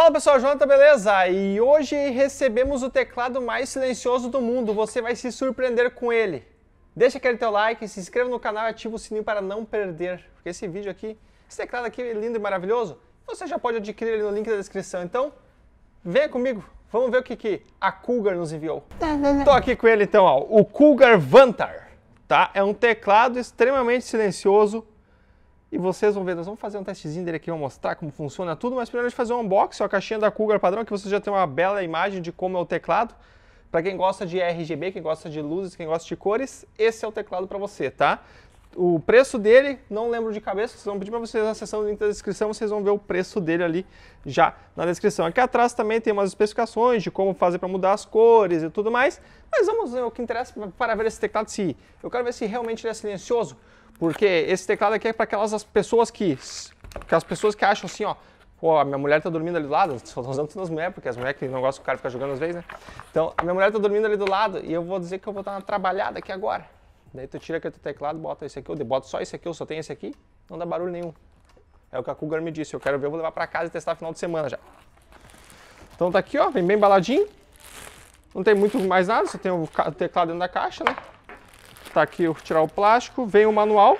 Fala pessoal, Jonathan, beleza? E hoje recebemos o teclado mais silencioso do mundo, você vai se surpreender com ele. Deixa aquele teu like, se inscreva no canal e ativa o sininho para não perder, porque esse vídeo aqui, esse teclado aqui é lindo e maravilhoso, você já pode adquirir ele no link da descrição, então venha comigo, vamos ver o que, que a Cougar nos enviou. Estou aqui com ele então, ó, o Cougar Vantar, tá? É um teclado extremamente silencioso, e vocês vão ver, nós vamos fazer um testezinho dele aqui, vamos mostrar como funciona tudo, mas primeiro a gente fazer um unboxing, ó, a caixinha da Cougar padrão, que vocês já tem uma bela imagem de como é o teclado. Para quem gosta de RGB, quem gosta de luzes, quem gosta de cores, esse é o teclado para você, tá? O preço dele, não lembro de cabeça, vocês vão pedir para vocês acessarem o link da descrição, vocês vão ver o preço dele ali já na descrição. Aqui atrás também tem umas especificações de como fazer para mudar as cores e tudo mais, mas vamos ver o que interessa para ver esse teclado, se eu quero ver se realmente ele é silencioso, porque esse teclado aqui é para aquelas pessoas que, aquelas pessoas que acham assim, ó, pô, a minha mulher tá dormindo ali do lado, só tô usando todas as mulheres, porque as mulheres que não gostam que o cara fica jogando às vezes, né? Então, a minha mulher tá dormindo ali do lado e eu vou dizer que eu vou dar uma trabalhada aqui agora. Daí tu tira aquele teclado, bota esse aqui, ou bota só esse aqui, eu só tenho esse aqui, não dá barulho nenhum. É o que a Cougar me disse, eu quero ver, eu vou levar para casa e testar final de semana já. Então tá aqui, ó, vem bem embaladinho. Não tem muito mais nada, só tem o teclado dentro da caixa, né? tá aqui eu tirar o plástico, vem o manual,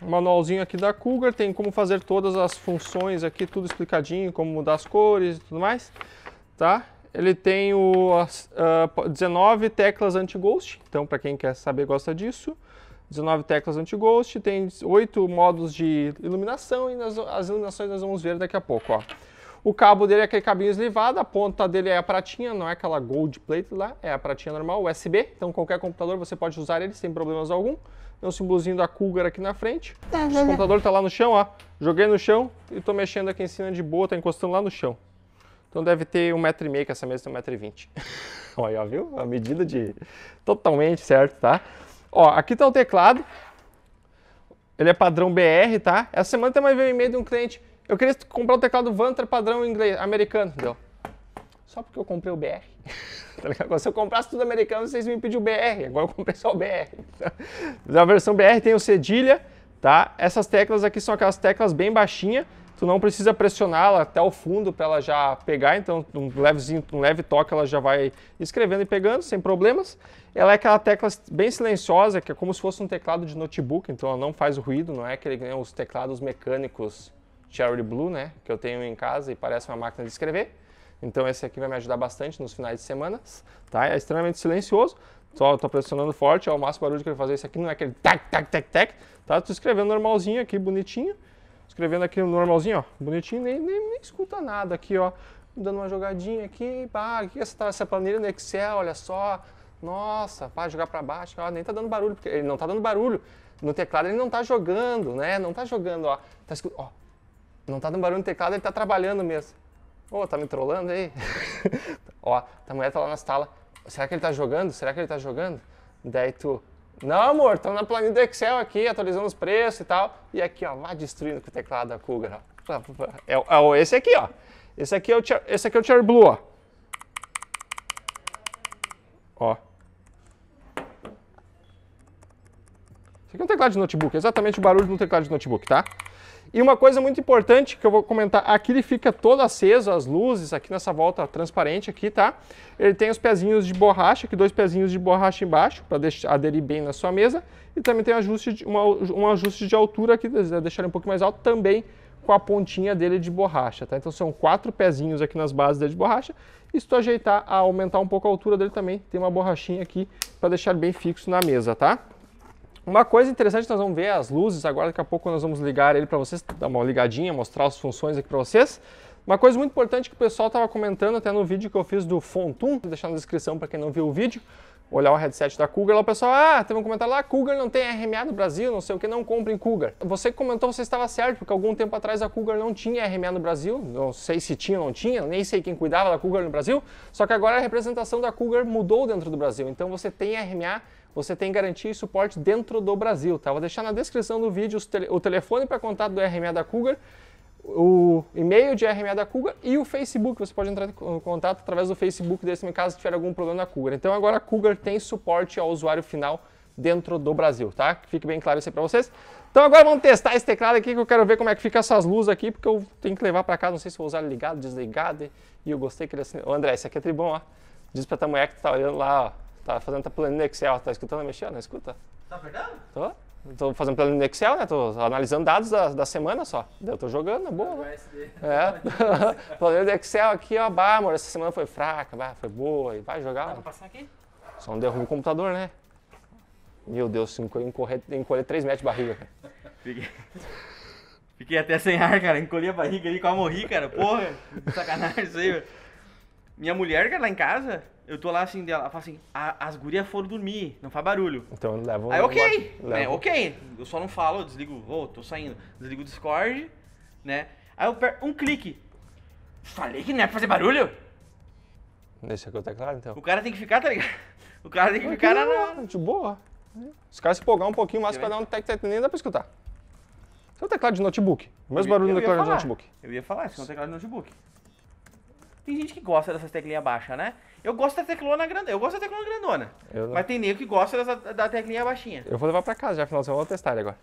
o manualzinho aqui da Cougar, tem como fazer todas as funções aqui, tudo explicadinho, como mudar as cores e tudo mais, tá? Ele tem o, as, uh, ah, 19 teclas anti-ghost, então para quem quer saber gosta disso, 19 teclas anti-ghost, tem 8 modos de iluminação e as iluminações nós vamos ver daqui a pouco, ó. O cabo dele é aquele cabinho eslivado, a ponta dele é a pratinha, não é aquela gold plate lá, é a pratinha normal, USB. Então qualquer computador você pode usar ele sem problemas algum. Tem um simbolozinho da Cougar aqui na frente. O tá, computador tá lá no chão, ó. Joguei no chão e tô mexendo aqui em cima de boa, tá encostando lá no chão. Então deve ter um metro e meio, que essa mesa tem um metro e vinte. Olha, viu? A medida de... Totalmente certo, tá? Ó, aqui tá o teclado. Ele é padrão BR, tá? Essa semana tem veio um e-mail de um cliente eu queria comprar o teclado Vantra padrão inglês, americano, entendeu? Só porque eu comprei o BR. Tá se eu comprasse tudo americano, vocês me pediu BR. Agora eu comprei só o BR. Na então, versão BR tem o cedilha, tá? Essas teclas aqui são aquelas teclas bem baixinhas. Tu não precisa pressioná-la até o fundo para ela já pegar. Então, um levezinho, um leve toque, ela já vai escrevendo e pegando sem problemas. Ela é aquela tecla bem silenciosa, que é como se fosse um teclado de notebook. Então, ela não faz ruído, não é aquele né, os teclados mecânicos Cherry Blue, né, que eu tenho em casa e parece uma máquina de escrever. Então esse aqui vai me ajudar bastante nos finais de semana, tá? É extremamente silencioso, só tô pressionando forte, é o máximo barulho que eu vou fazer. Esse aqui não é aquele tac, tac, tac, tac, tá? Tô escrevendo normalzinho aqui, bonitinho. Escrevendo aqui normalzinho, ó, bonitinho, nem, nem, nem escuta nada aqui, ó. Dando uma jogadinha aqui, pá, o que é essa, essa planilha no Excel, olha só. Nossa, pá, jogar para baixo, ó, nem tá dando barulho, porque ele não tá dando barulho. No teclado ele não tá jogando, né? Não tá jogando, ó. Tá escutando, ó, não tá dando barulho no teclado, ele tá trabalhando mesmo. Ô, oh, tá me trollando aí? Ó, a mulher tá lá na sala. Será que ele tá jogando? Será que ele tá jogando? Daí tu, não, amor, Tô na planilha do Excel aqui, atualizando os preços e tal. E aqui, ó, vai destruindo com o teclado da Cougar. Ó. Né? É, é, esse aqui, ó. Esse aqui é o, esse aqui é o Cherry Blue, ó. Ó. Esse aqui é um teclado de notebook, exatamente o barulho do teclado de notebook, tá? E uma coisa muito importante que eu vou comentar, aqui ele fica todo aceso, as luzes aqui nessa volta transparente aqui, tá? Ele tem os pezinhos de borracha, aqui dois pezinhos de borracha embaixo, para aderir bem na sua mesa. E também tem um ajuste de, uma, um ajuste de altura aqui, deixar ele um pouco mais alto também, com a pontinha dele de borracha, tá? Então são quatro pezinhos aqui nas bases dele de borracha. E se tu ajeitar a aumentar um pouco a altura dele também, tem uma borrachinha aqui para deixar bem fixo na mesa, tá? Uma coisa interessante, nós vamos ver as luzes agora, daqui a pouco nós vamos ligar ele para vocês, dar uma ligadinha, mostrar as funções aqui para vocês. Uma coisa muito importante que o pessoal estava comentando até no vídeo que eu fiz do Fontum, vou deixar na descrição para quem não viu o vídeo, olhar o headset da Cougar, lá o pessoal, ah, teve um comentário lá, Cougar não tem RMA no Brasil, não sei o que, não comprem Cougar. Você comentou, você estava certo, porque algum tempo atrás a Cougar não tinha RMA no Brasil, não sei se tinha ou não tinha, nem sei quem cuidava da Cougar no Brasil, só que agora a representação da Cougar mudou dentro do Brasil, então você tem RMA você tem garantia e suporte dentro do Brasil. Tá? Vou deixar na descrição do vídeo o telefone para contato do RMA da Cougar, o e-mail de RMA da Cougar e o Facebook. Você pode entrar em contato através do Facebook desse caso tiver algum problema na Cougar. Então agora a Cougar tem suporte ao usuário final dentro do Brasil, tá? Fique bem claro isso aí para vocês. Então agora vamos testar esse teclado aqui que eu quero ver como é que fica essas luzes aqui, porque eu tenho que levar para casa, não sei se vou usar ligado, desligado, e eu gostei que ele assim... Ô André, esse aqui é tribão, ó. Diz pra tua mulher que tu tá olhando lá, ó. Tá fazendo tá no Excel, tá escutando mexendo? Não escuta? Tá perdendo? Tô. Tô fazendo no Excel, né? Tô analisando dados da, da semana só. Eu tô jogando, na boa. É. É. no Excel aqui, ó. Bah, amor, essa semana foi fraca, bah, foi boa. E vai jogar. Dá pra passar aqui? Só não derruba o computador, né? Meu Deus, encolher, 3 metros de barriga, cara. Fiquei... Fiquei até sem ar, cara. Encolhi a barriga ali quase morri, cara. Porra, sacanagem isso aí, velho. Minha mulher que é lá em casa, eu tô lá assim dela, ela fala assim, as gurias foram dormir, não faz barulho. Então leva um Aí ok, Né, ok. Eu só não falo, eu desligo, oh, tô saindo, desligo o Discord, né? Aí eu perco um clique. Falei que não é pra fazer barulho? Deixa que eu teclado então. O cara tem que ficar, tá ligado? O cara tem que Mas ficar na. De boa. Os caras se empolgar um pouquinho mais pra dar um tec tec nem dá pra escutar. Seu é teclado de notebook. O mesmo barulho do teclado falar. de notebook. Eu ia falar, isso é um teclado de notebook. Tem gente que gosta dessas teclinhas baixas, né? Eu gosto da teclona grandona. Eu gosto da teclona grandona. Eu não- Mas tem nego que gosta dessa, da teclinha baixinha. Eu vou levar pra casa já, afinal, eu vou testar ele agora.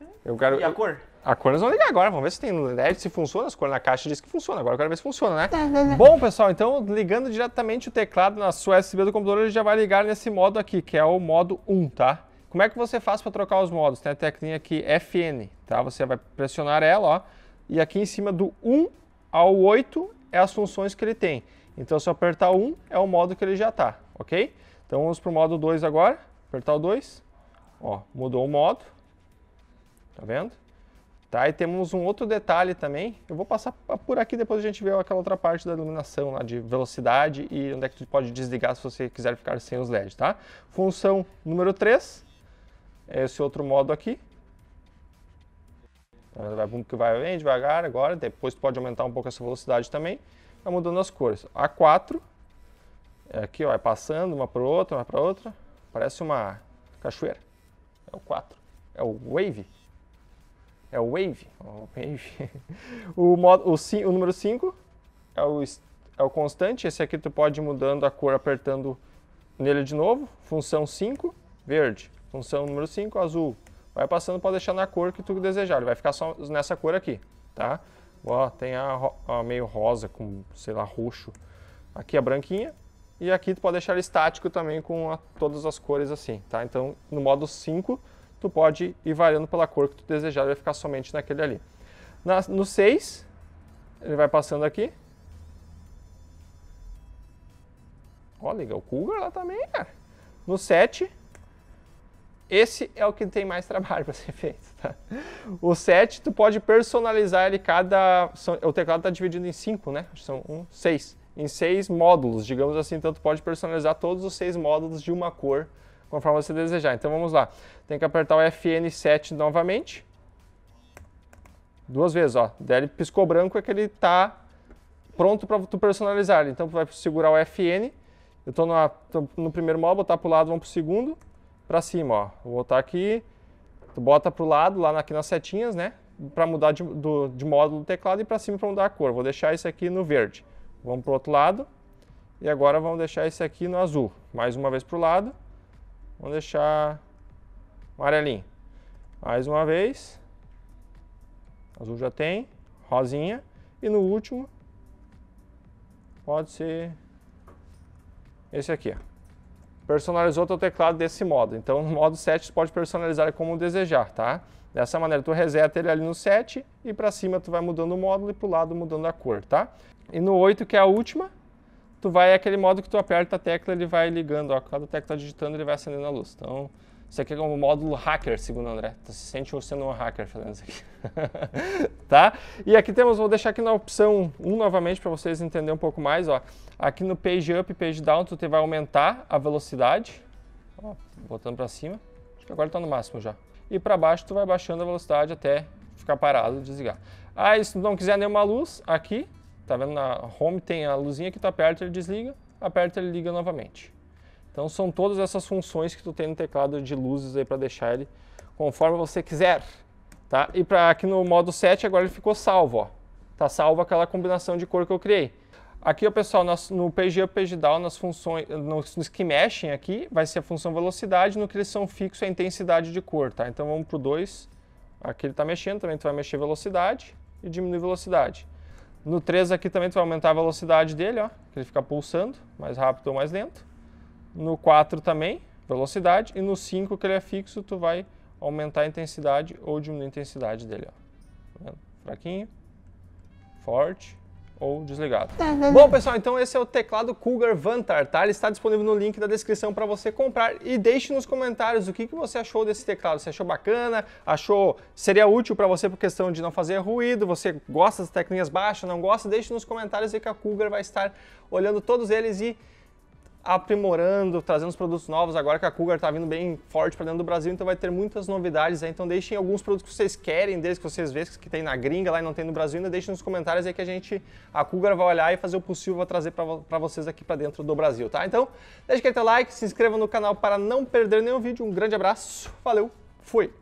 Hum? Eu quero. E a cor? A cor nós vamos ligar agora, vamos ver se tem LED, né, se funciona as cores na caixa, diz que funciona, agora eu quero ver se funciona, né? Tá, tá, tá. Bom, pessoal, então ligando diretamente o teclado na sua USB do computador, ele já vai ligar nesse modo aqui, que é o modo 1, tá? Como é que você faz para trocar os modos? Tem a teclinha aqui FN, tá? Você vai pressionar ela, ó, e aqui em cima do 1 ao 8 é as funções que ele tem. Então, se eu apertar 1, é o modo que ele já está, ok? Então, vamos para o modo 2 agora. Apertar o 2. Ó, mudou o modo. Tá vendo? Tá, e temos um outro detalhe também. Eu vou passar por aqui, depois a gente vê aquela outra parte da iluminação, lá de velocidade e onde é que tu pode desligar se você quiser ficar sem os LEDs, tá? Função número 3, é esse outro modo aqui. Então, vai que vai bem devagar agora, depois tu pode aumentar um pouco essa velocidade também, vai mudando as cores. A 4, é aqui ó, é passando uma para outra, uma para outra, parece uma cachoeira. É o 4. É o wave. É o wave. O, wave. o, modo, o, o número 5 é o, é o constante, esse aqui tu pode ir mudando a cor apertando nele de novo, função 5, verde, função número 5, azul, Vai passando, pode deixar na cor que tu desejar. Ele vai ficar só nessa cor aqui, tá? Ó, tem a, a meio rosa com, sei lá, roxo. Aqui a é branquinha. E aqui tu pode deixar ele estático também com a, todas as cores assim, tá? Então, no modo 5, tu pode ir variando pela cor que tu desejar. Ele vai ficar somente naquele ali. Na, no 6, ele vai passando aqui. Ó, liga o Cougar lá também, cara. No 7, esse é o que tem mais trabalho para ser feito. Tá? O 7, tu pode personalizar ele cada... São, o teclado está dividido em 5, né? São um, seis. Em seis módulos, digamos assim. Então, tu pode personalizar todos os seis módulos de uma cor, conforme você desejar. Então, vamos lá. Tem que apertar o FN7 novamente. Duas vezes, ó. Daí ele piscou branco, é que ele está pronto para tu personalizar. Então, tu vai segurar o FN. Eu estou no primeiro módulo, tá para o lado, vamos para o segundo para cima, ó. Vou voltar aqui, tu bota para o lado, lá aqui nas setinhas, né? Para mudar de, do, de módulo do teclado e para cima para mudar a cor. Vou deixar isso aqui no verde. Vamos para o outro lado. E agora vamos deixar esse aqui no azul. Mais uma vez para o lado. Vamos deixar amarelinho. Mais uma vez. Azul já tem. Rosinha. E no último, pode ser esse aqui, ó personalizou teu teclado desse modo. Então, no modo 7, tu pode personalizar como desejar, tá? Dessa maneira, tu reseta ele ali no 7 e para cima tu vai mudando o módulo e para o lado mudando a cor, tá? E no 8, que é a última, tu vai é aquele modo que tu aperta a tecla, ele vai ligando, ó, cada tecla tá digitando, ele vai acendendo a luz. Então, isso aqui é como módulo hacker, segundo o André. Você tá se sente você não um hacker fazendo isso aqui. tá? E aqui temos, vou deixar aqui na opção 1 novamente para vocês entenderem um pouco mais. Ó. Aqui no page up e page down, tu vai aumentar a velocidade. Ó, botando para cima. Acho que agora está no máximo já. E para baixo, tu vai baixando a velocidade até ficar parado, desligar. Ah, se não quiser nenhuma luz, aqui, tá vendo na home tem a luzinha que tu aperta, ele desliga. Aperta, ele liga novamente. Então são todas essas funções que tu tem no teclado de luzes aí para deixar ele conforme você quiser. Tá? E para aqui no modo 7 agora ele ficou salvo, ó. Tá salvo aquela combinação de cor que eu criei. Aqui, ó, pessoal, no PG up, PG down, nas funções, nos, que mexem aqui, vai ser a função velocidade, no que eles são fixos é a intensidade de cor, tá? Então vamos pro 2. Aqui ele está mexendo, também tu vai mexer velocidade e diminuir velocidade. No 3 aqui também tu vai aumentar a velocidade dele, ó, que ele fica pulsando, mais rápido ou mais lento. No 4 também, velocidade. E no 5, que ele é fixo, tu vai aumentar a intensidade ou diminuir a intensidade dele. Ó. Tá Fraquinho, forte ou desligado. Bom, pessoal, então esse é o teclado Cougar Vantar, tá? Ele está disponível no link da descrição para você comprar e deixe nos comentários o que, que você achou desse teclado. Você achou bacana? Achou seria útil para você por questão de não fazer ruído? Você gosta das teclinhas baixas? Não gosta? Deixe nos comentários aí que a Cougar vai estar olhando todos eles e aprimorando, trazendo os produtos novos. Agora que a Cougar está vindo bem forte para dentro do Brasil, então vai ter muitas novidades. Aí. Né? Então deixem alguns produtos que vocês querem deles, que vocês veem que tem na gringa lá e não tem no Brasil, ainda deixem nos comentários aí que a gente, a Cougar vai olhar e fazer o possível para trazer para vocês aqui para dentro do Brasil, tá? Então deixe aquele teu like, se inscreva no canal para não perder nenhum vídeo. Um grande abraço, valeu, fui!